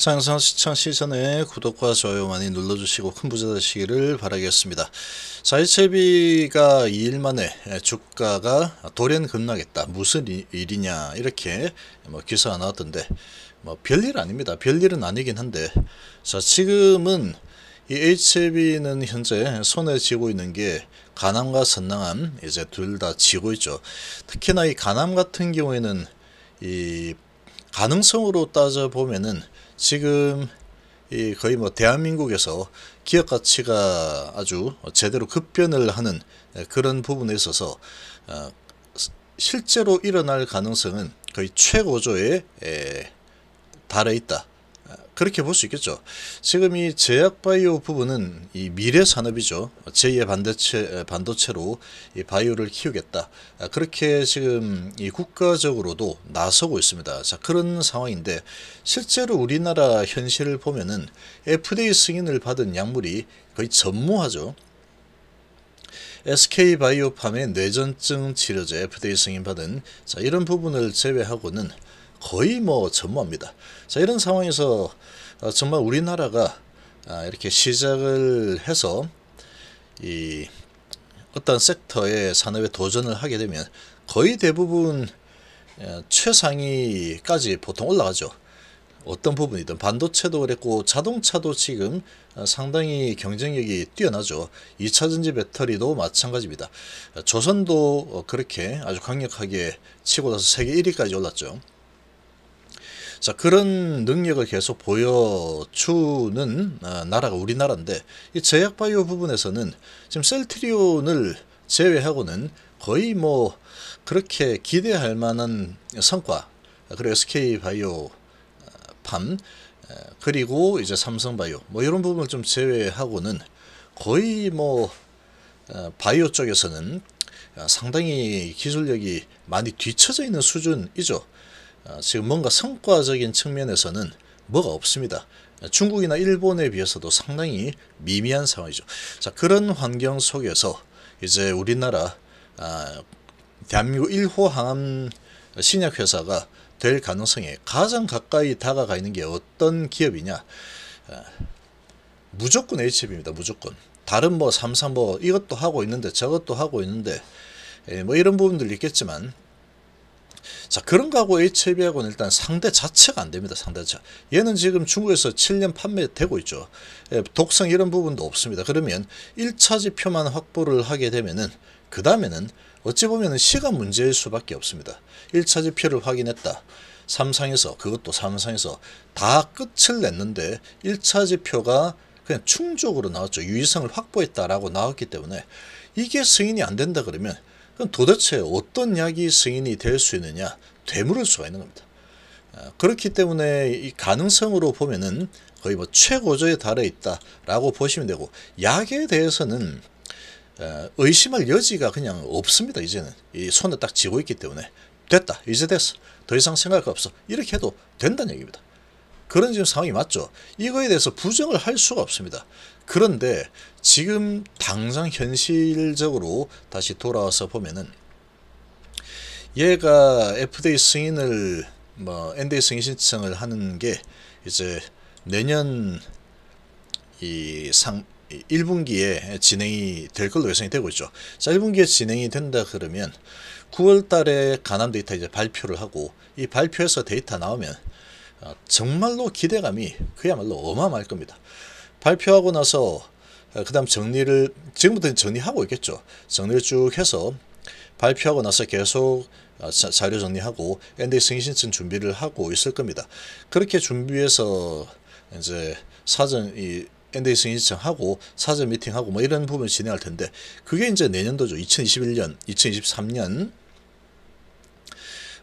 상선 시청 시선에 구독과 좋아요 많이 눌러주시고 큰 부자 되시기를 바라겠습니다. 사이채비가 2일 만에 주가가 돌연 급락했다. 무슨 일이냐 이렇게 뭐 기사가 나왔던데 뭐 별일 아닙니다. 별일은 아니긴 한데 자 지금은 이 HB는 현재 손에 쥐고 있는 게 가남과 선남 이제 둘 다 쥐고 있죠. 특히나 이 가남 같은 경우에는 이 가능성으로 따져 보면은 지금 이 거의 뭐 대한민국에서 기업 가치가 아주 제대로 급변을 하는 예, 그런 부분에 있어서 어, 실제로 일어날 가능성은 거의 최고조에 예, 달해 있다. 그렇게 볼 수 있겠죠. 지금 이 제약바이오 부분은 이 미래 산업이죠. 제2의 반도체, 반도체로 이 바이오를 키우겠다. 아, 그렇게 지금 이 국가적으로도 나서고 있습니다. 자, 그런 상황인데 실제로 우리나라 현실을 보면은 FDA 승인을 받은 약물이 거의 전무하죠. SK바이오팜의 뇌전증 치료제 FDA 승인받은 자, 이런 부분을 제외하고는 거의 뭐 전무합니다. 자 이런 상황에서 어, 정말 우리나라가 아, 이렇게 시작을 해서 이 어떤 섹터의 산업에 도전을 하게 되면 거의 대부분 어, 최상위까지 보통 올라가죠. 어떤 부분이든 반도체도 그랬고 자동차도 지금 어, 상당히 경쟁력이 뛰어나죠. 2차전지 배터리도 마찬가지입니다. 조선도 그렇게 아주 강력하게 치고 나서 세계 1위까지 올랐죠. 자 그런 능력을 계속 보여주는 어, 나라가 우리나라인데 이 제약바이오 부분에서는 지금 셀트리온을 제외하고는 거의 뭐 그렇게 기대할 만한 성과 그리고 SK바이오 어, 팜 어, 그리고 이제 삼성바이오 뭐 이런 부분을 좀 제외하고는 거의 뭐 바이오 쪽에서는 상당히 기술력이 많이 뒤처져 있는 수준이죠. 아, 지금 뭔가 성과적인 측면에서는 뭐가 없습니다. 중국이나 일본에 비해서도 상당히 미미한 상황이죠. 자 그런 환경 속에서 이제 우리나라 아, 대한민국 1호 항암 신약회사가 될 가능성에 가장 가까이 다가가 있는 게 어떤 기업이냐 아, 무조건 H입입니다 무조건 다른 뭐 삼삼 뭐 이것도 하고 있는데 저것도 하고 있는데 에, 예, 뭐 이런 부분들 있겠지만 자 그런 가하고 HB하고는 일단 상대 자체가 안 됩니다. 상대 자 얘는 지금 중국에서 7년 판매되고 있죠. 예, 독성 이런 부분도 없습니다. 그러면 1차 지표만 확보를 하게 되면은 그 다음에는 어찌 보면 시간 문제일 수밖에 없습니다. 1차 지표를 확인했다. 삼성에서 그것도 삼성에서다 끝을 냈는데 1차 지표가 그냥 충족으로 나왔죠. 유의성을 확보했다라고 나왔기 때문에 이게 승인이 안 된다 그러면 그럼 도대체 어떤 약이 승인이 될 수 있느냐 되물을 수가 있는 겁니다. 아, 그렇기 때문에 이 가능성으로 보면은 거의 뭐 최고조에 달해 있다라고 보시면 되고 약에 대해서는 아, 의심할 여지가 그냥 없습니다. 이제는 이 손을 딱 쥐고 있기 때문에 됐다 이제 됐어 더 이상 생각할 거 없어 이렇게 해도 된다는 얘기입니다. 그런 지금 상황이 맞죠. 이거에 대해서 부정을 할 수가 없습니다. 그런데 지금 당장 현실적으로 다시 돌아와서 보면은 얘가 FDA 승인을 뭐 NDA 승인 신청을 하는 게 이제 내년 이상 1분기에 진행이 될 걸로 예상이 되고 있죠. 자, 1분기에 진행이 된다 그러면 9월 달에 가난 데이터 이제 발표를 하고 이 발표에서 데이터 나오면 아, 정말로 기대감이 그야말로 어마어마할 겁니다. 발표하고 나서 그 다음 정리를 지금부터 정리하고 있겠죠. 정리를 쭉 해서 발표하고 나서 계속 아, 자료 정리하고 NDA 승인신청 준비를 하고 있을 겁니다. 그렇게 준비해서 이제 사전 이 NDA 승인신청하고 사전 미팅하고 뭐 이런 부분 진행할 텐데 그게 이제 내년도죠. 2021년, 2023년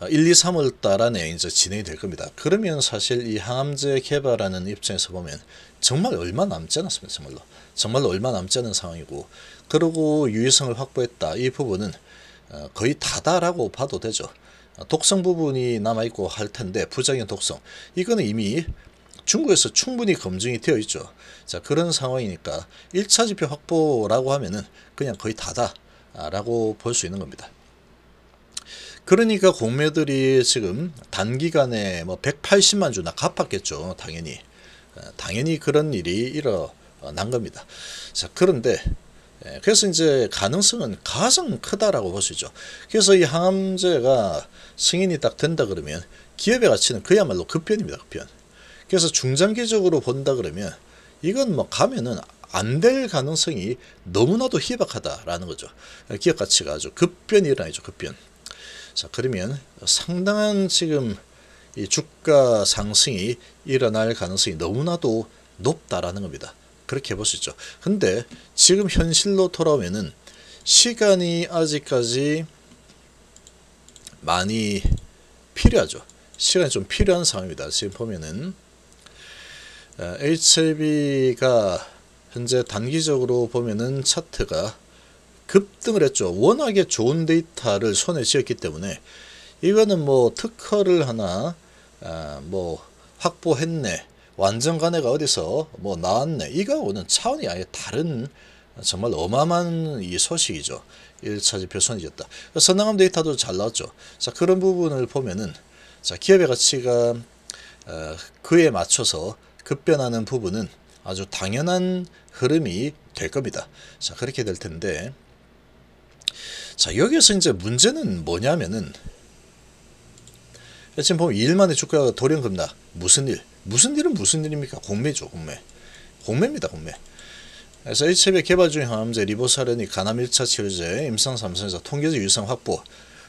1, 2, 3월 달 안에 이제 진행이 될 겁니다. 그러면 사실 이 항암제 개발하는 입장에서 보면 정말 얼마 남지 않았습니다. 정말로. 정말로 얼마 남지 않은 상황이고 그리고 유의성을 확보했다. 이 부분은 어, 거의 다다라고 봐도 되죠. 어, 독성 부분이 남아있고 할 텐데 부작용 독성 이거는 이미 중국에서 충분히 검증이 되어 있죠. 자 그런 상황이니까 1차 지표 확보라고 하면은 그냥 거의 다다라고 볼 수 있는 겁니다. 그러니까 공매들이 지금 단기간에 뭐 180만 주나 갚았겠죠. 당연히. 어, 당연히 그런 일이 일어난 겁니다. 자, 그런데 예, 그래서 이제 가능성은 가장 크다라고 볼수 있죠. 그래서 이 항암제가 승인이 딱 된다 그러면 기업의 가치는 그야말로 급변입니다. 급변. 그래서 중장기적으로 본다 그러면 이건 뭐 가면은 안 될 가능성이 너무나도 희박하다라는 거죠. 기업 가치가 아주 급변이 일어나죠. 급변. 자, 그러면 상당한 지금 이 주가 상승이 일어날 가능성이 너무나도 높다라는 겁니다. 그렇게 볼 수 있죠. 근데 지금 현실로 돌아오면은 시간이 아직까지 많이 필요하죠. 시간이 좀 필요한 상황입니다. 지금 보면은 어, HLB가 현재 단기적으로 보면은 차트가 급등을 했죠. 워낙에 좋은 데이터를 손에 쥐었기 때문에 이거는 뭐 특허를 하나 아, 뭐 확보했네 완전 간에가 어디서 뭐 나왔네 이거는 차원이 아예 다른 정말 어마어마한 이 소식이죠. 1차 지표 손이졌다. 선당함 데이터도 잘 나왔죠. 자 그런 부분을 보면은 자 기업의 가치가 어, 그에 맞춰서 급변하는 부분은 아주 당연한 흐름이 될 겁니다. 자 그렇게 될 텐데 자 여기서 이제 문제는 뭐냐면은 지금 보면 2일 만에 주가가 돌연겁니다 무슨 일? 무슨 일은 무슨 일입니까? 공매죠 공매. 공매입니다 공매. 그래서 HB 개발 중인 항암제 리보사련이 간암 1차 치료제 임상 3선에서 통계적 유성 확보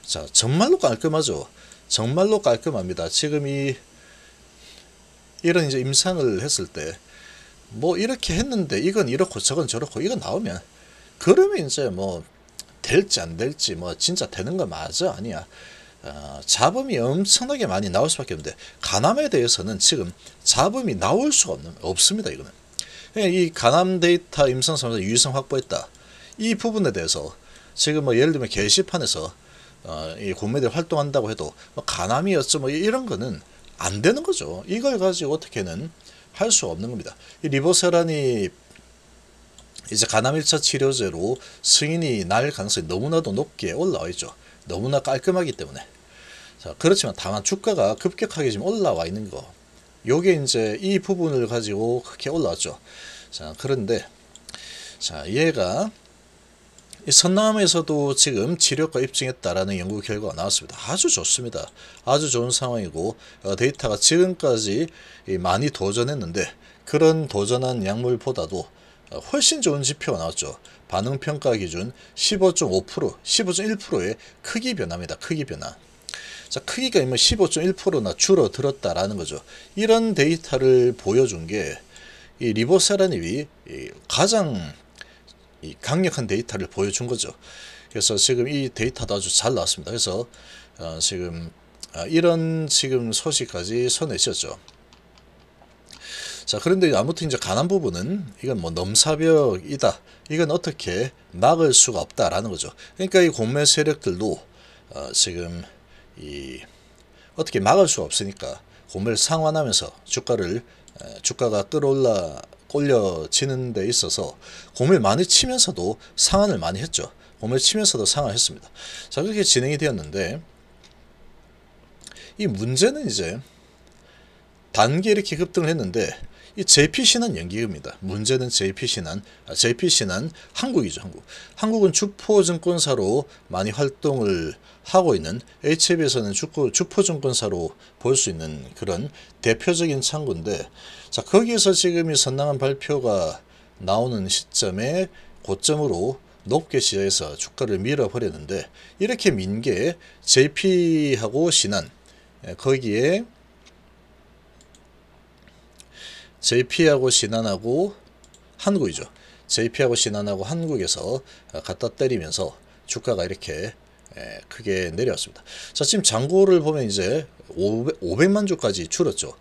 자 정말로 깔끔하죠 정말로 깔끔합니다 지금 이 이런 이제 임상을 했을 때 뭐 이렇게 했는데 이건 이렇고 저건 저렇고 이건 나오면 그러면 이제 뭐 될지 안 될지 뭐 진짜 되는 거 맞아 아니야 어, 잡음이 엄청나게 많이 나올 수밖에 없는데 가남에 대해서는 지금 잡음이 나올 수가 없는, 없습니다 이거는 예, 이 가남 데이터 임상성에서 유의성 확보했다 이 부분에 대해서 지금 뭐 예를 들면 게시판에서 어, 이 고매대 활동한다고 해도 뭐 가남이 어쩌 뭐 이런 거는 안 되는 거죠 이걸 가지고 어떻게는 할 수 없는 겁니다 이 리보세란이 이제 간암일차 치료제로 승인이 날 가능성이 너무나도 높게 올라와 있죠. 너무나 깔끔하기 때문에. 자, 그렇지만 다만 주가가 급격하게 지금 올라와 있는 거. 요게 이제 이 부분을 가지고 그렇게 올라왔죠. 자, 그런데 자, 얘가 선남에서도 지금 치료과 입증했다라는 연구 결과가 나왔습니다. 아주 좋습니다. 아주 좋은 상황이고 어, 데이터가 지금까지 많이 도전했는데 그런 도전한 약물보다도 어, 훨씬 좋은 지표가 나왔죠. 반응평가 기준 15.5%, 15.1%의 크기 변화입니다. 크기 변화. 자, 크기가 15.1%나 줄어들었다라는 거죠. 이런 데이터를 보여준 게 이 리보세라닙이 가장 이 강력한 데이터를 보여준 거죠. 그래서 지금 이 데이터도 아주 잘 나왔습니다. 그래서 어, 지금 아, 이런 지금 소식까지 손에 쥐었죠. 자, 그런데 아무튼 이제 가난 부분은 이건 뭐 넘사벽이다. 이건 어떻게 막을 수가 없다라는 거죠. 그러니까 이 공매 세력들도 어, 지금 이 어떻게 막을 수가 없으니까 공매를 상환하면서 주가를 주가가 끌어올라 올려지는 데 있어서 공을 많이 치면서도 상환을 많이 했죠. 공을 치면서도 상한했습니다. 자 그렇게 진행이 되었는데 이 문제는 이제 단기 이렇게 급등을 했는데 이 JPC는 연기입니다 문제는 JPC는 JPC는 아, 한국이죠. 한국. 한국은 주포증권사로 많이 활동을 하고 있는 HB에서는 주포, 주포증권사로 볼 수 있는 그런 대표적인 창구인데 자 거기에서 지금 이 선당한 발표가 나오는 시점에 고점으로 높게 시야에서 주가를 밀어버렸는데 이렇게 민게 JP하고 신한 거기에 JP하고 신한하고 한국이죠. JP하고 신한하고 한국에서 갖다 때리면서 주가가 이렇게 크게 내려왔습니다. 자 지금 장고를 보면 이제 500, 만 주까지 줄었죠.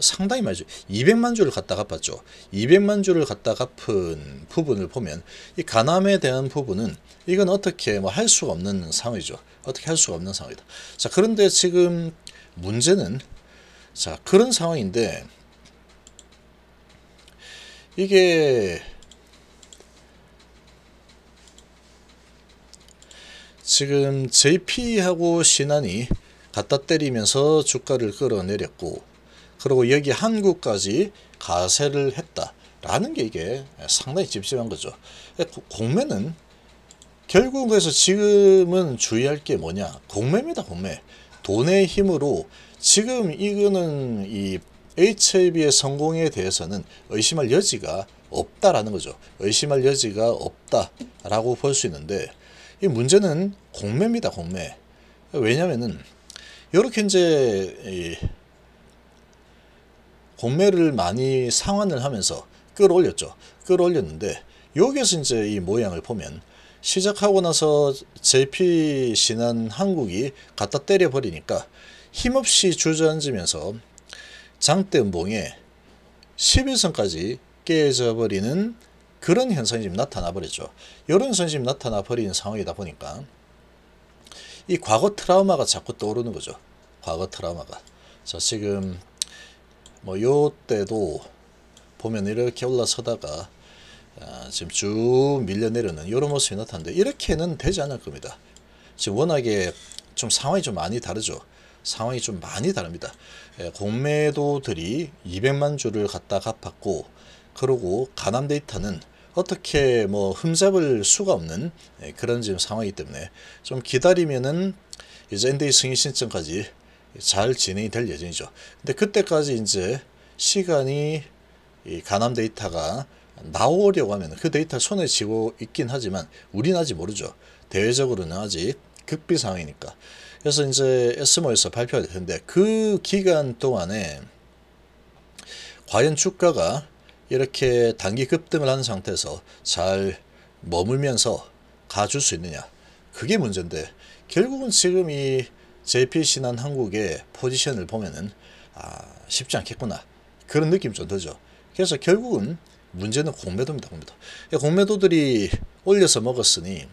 상당히 많이 줄, 200만 주를 갖다 갚았죠. 200만 주를 갖다 갚은 부분을 보면 이 가남에 대한 부분은 이건 어떻게 뭐 할 수가 없는 상황이죠. 어떻게 할 수가 없는 상황이다. 자 그런데 지금 문제는 자 그런 상황인데 이게 지금 JP하고 신한이 갖다 때리면서 주가를 끌어내렸고 그리고 여기 한국까지 가세를 했다 라는 게 이게 상당히 찝찝한 거죠 공매는 결국에서 지금은 주의할 게 뭐냐 공매입니다 공매 돈의 힘으로 지금 이거는 이 HIV의 성공에 대해서는 의심할 여지가 없다라는 거죠. 의심할 여지가 없다라고 볼 수 있는데 이 문제는 공매입니다. 공매. 왜냐면 이렇게 이제 공매를 많이 상환을 하면서 끌어올렸죠. 끌어올렸는데 여기에서 이제 이 모양을 보면 시작하고 나서 JP 신한 한국이 갖다 때려버리니까 힘없이 주저앉으면서 장대음봉에 11선까지 깨져 버리는 그런 현상이 지금 나타나 버렸죠. 이런 선심이 나타나 버리 상황이다 보니까 이 과거 트라우마가 자꾸 떠오르는 거죠. 과거 트라우마가. 자, 지금 뭐 요때도 보면 이렇게 올라서다가 아, 지금 쭉 밀려내려는 이런 모습이 나타났데 이렇게는 되지 않을 겁니다. 지금 워낙에 좀 상황이 좀 많이 다르죠. 상황이 좀 많이 다릅니다. 예, 공매도들이 200만 주를 갖다 갚았고 그러고 가남 데이터는 어떻게 뭐 흠잡을 수가 없는 예, 그런 지금 상황이기 때문에 좀 기다리면은 이제 NDA 승인 신청까지 잘 진행이 될 예정이죠. 근데 그때까지 이제 시간이 이 가남 데이터가 나오려고 하면 그데이터 손에 쥐고 있긴 하지만 우리는 아직 모르죠. 대외적으로는 아직 극비 상황이니까. 그래서 이제 SMO에서 발표가됐는데그 기간 동안에 과연 주가가 이렇게 단기 급등을 한 상태에서 잘 머물면서 가줄 수 있느냐 그게 문제인데 결국은 지금 이 JP신한 한국의 포지션을 보면은 아 쉽지 않겠구나 그런 느낌이 좀 들죠 그래서 결국은 문제는 공매도입니다 공매도 그러니까 공매도들이 올려서 먹었으니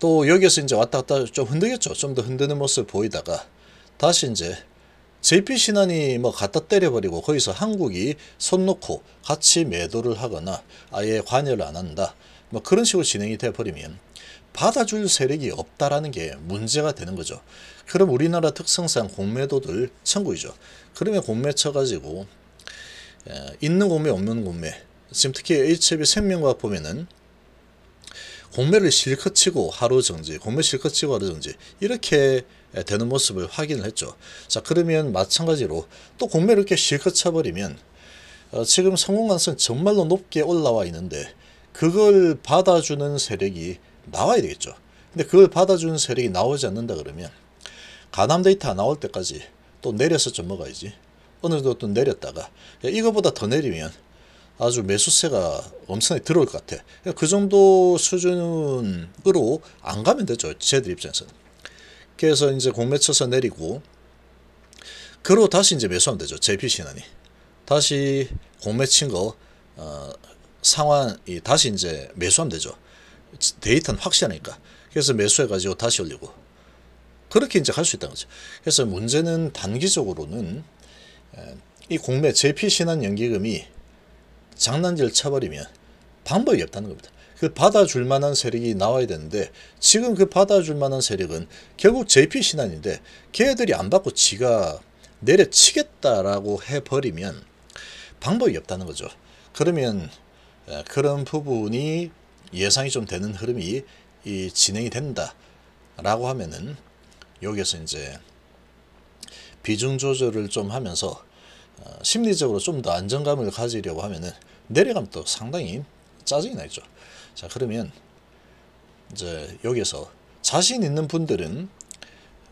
또 여기서 이제 왔다 갔다 좀 흔들겠죠. 좀 더 흔드는 모습 보이다가 다시 이제 JP 신한이 뭐 갖다 때려버리고 거기서 한국이 손 놓고 같이 매도를 하거나 아예 관여를 안 한다. 뭐 그런 식으로 진행이 돼버리면 받아줄 세력이 없다라는 게 문제가 되는 거죠. 그럼 우리나라 특성상 공매도들 천국이죠. 그러면 공매 쳐가지고 있는 공매 없는 공매 지금 특히 HB 생명과 보면은 공매를 실컷 치고 하루 정지, 공매 실컷 치고 하루 정지 이렇게 되는 모습을 확인을 했죠. 자 그러면 마찬가지로 또 공매를 이렇게 실컷 쳐버리면 어, 지금 성공 가능성 정말로 높게 올라와 있는데 그걸 받아주는 세력이 나와야 되겠죠. 근데 그걸 받아주는 세력이 나오지 않는다 그러면 가담 데이터 나올 때까지 또 내려서 좀 먹어야지. 어느 정도 또 내렸다가 이거보다 더 내리면 아주 매수세가 엄청나게 들어올 것 같아. 그러니까 그 정도 수준으로 안 가면 되죠. 쟤들 입장에서는. 그래서 이제 공매 쳐서 내리고 그로 다시 이제 매수하면 되죠. JP신한이. 다시 공매 친거 어, 상환이 다시 이제 매수하면 되죠. 데이터는 확실하니까. 그래서 매수해가지고 다시 올리고. 그렇게 이제 갈수 있다는 거죠. 그래서 문제는 단기적으로는 이 공매 JP신한 연기금이 장난질 쳐버리면 방법이 없다는 겁니다. 그 받아줄 만한 세력이 나와야 되는데 지금 그 받아줄 만한 세력은 결국 JP 신안인데 걔들이 안 받고 지가 내려치겠다라고 해버리면 방법이 없다는 거죠. 그러면 그런 부분이 예상이 좀 되는 흐름이 진행이 된다라고 하면은 여기서 이제 비중 조절을 좀 하면서 어, 심리적으로 좀 더 안정감을 가지려고 하면은 내려가면 또 상당히 짜증이 나죠. 자 그러면 이제 여기서 자신 있는 분들은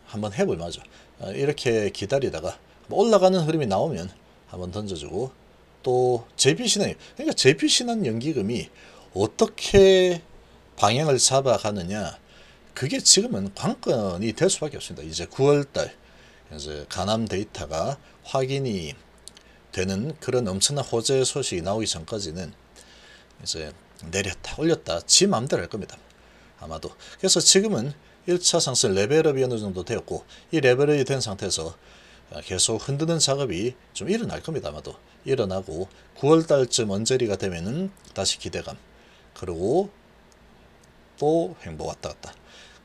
한번 해볼 만하죠. 아, 이렇게 기다리다가 뭐 올라가는 흐름이 나오면 한번 던져주고 또 제피신한 그러니까 제피신한 연기금이 어떻게 방향을 잡아가느냐 그게 지금은 관건이 될 수밖에 없습니다. 이제 9월달 이제 가남 데이터가 확인이 되는 그런 엄청난 호재 소식이 나오기 전까지는 이제 내렸다 올렸다 지맘대로할 겁니다. 아마도. 그래서 지금은 1차 상승 레벨업이 어느 정도 되었고 이 레벨업이 된 상태에서 계속 흔드는 작업이 좀 일어날 겁니다. 아마도 일어나고 9월달쯤 언저리가 되면은 다시 기대감 그리고 또 행보 왔다 갔다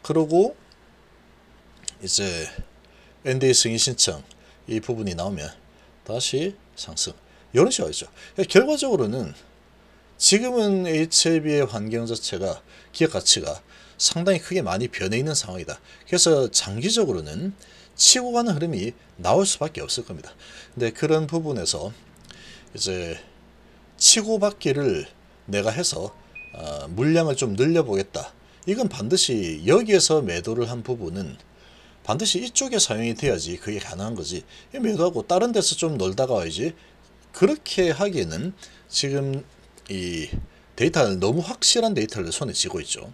그리고 이제 NDA 승인 신청 이 부분이 나오면 다시 상승. 이런 식으로 있죠. 그러니까 결과적으로는 지금은 HLB의 환경 자체가 기업 가치가 상당히 크게 많이 변해 있는 상황이다. 그래서 장기적으로는 치고 가는 흐름이 나올 수밖에 없을 겁니다. 근데 그런 부분에서 이제 치고 받기를 내가 해서 어, 물량을 좀 늘려보겠다. 이건 반드시 여기에서 매도를 한 부분은 반드시 이쪽에 사용이 돼야지 그게 가능한 거지 매도하고 다른 데서 좀 놀다가 와야지 그렇게 하기에는 지금 이데이터를 너무 확실한 데이터를 손에 쥐고 있죠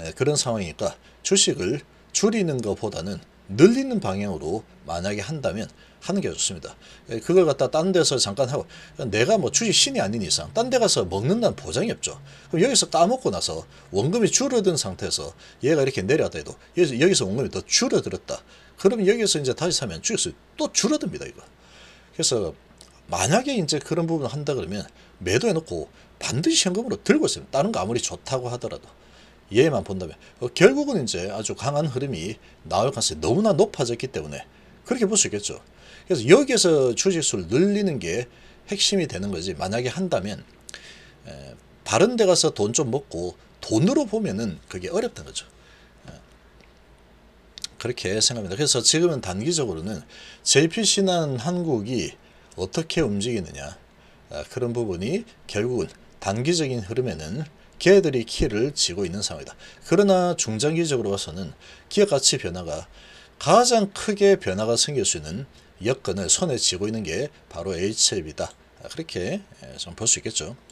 예, 그런 상황이니까 주식을 줄이는 것보다는 늘리는 방향으로 만약에 한다면 하는 게 좋습니다. 예, 그걸 갖다 딴 데서 잠깐 하고 내가 뭐 주식 신이 아닌 이상 딴 데 가서 먹는다는 보장이 없죠. 그럼 여기서 따먹고 나서 원금이 줄어든 상태에서 얘가 이렇게 내려다 해도 여기서, 여기서 원금이 더 줄어들었다. 그러면 여기서 이제 다시 사면 주식수 또 줄어듭니다. 이거. 그래서 만약에 이제 그런 부분을 한다 그러면 매도해놓고 반드시 현금으로 들고 있으면 다른 거 아무리 좋다고 하더라도 얘만 본다면 어, 결국은 이제 아주 강한 흐름이 나올 가능성이 너무나 높아졌기 때문에 그렇게 볼 수 있겠죠. 그래서 여기서 주식수를 늘리는 게 핵심이 되는 거지 만약에 한다면 에, 다른 데 가서 돈 좀 먹고 돈으로 보면은 그게 어렵다는 거죠. 그렇게 생각합니다. 그래서 지금은 단기적으로는 j p c 는 한국이 어떻게 움직이느냐 아, 그런 부분이 결국은 단기적인 흐름에는 걔들이 키를 쥐고 있는 상황이다. 그러나 중장기적으로 봐서는 기업 가치 변화가 가장 크게 변화가 생길 수 있는 여건을 손에 쥐고 있는 게 바로 h l 이다 아, 그렇게 예, 좀볼 수 있겠죠.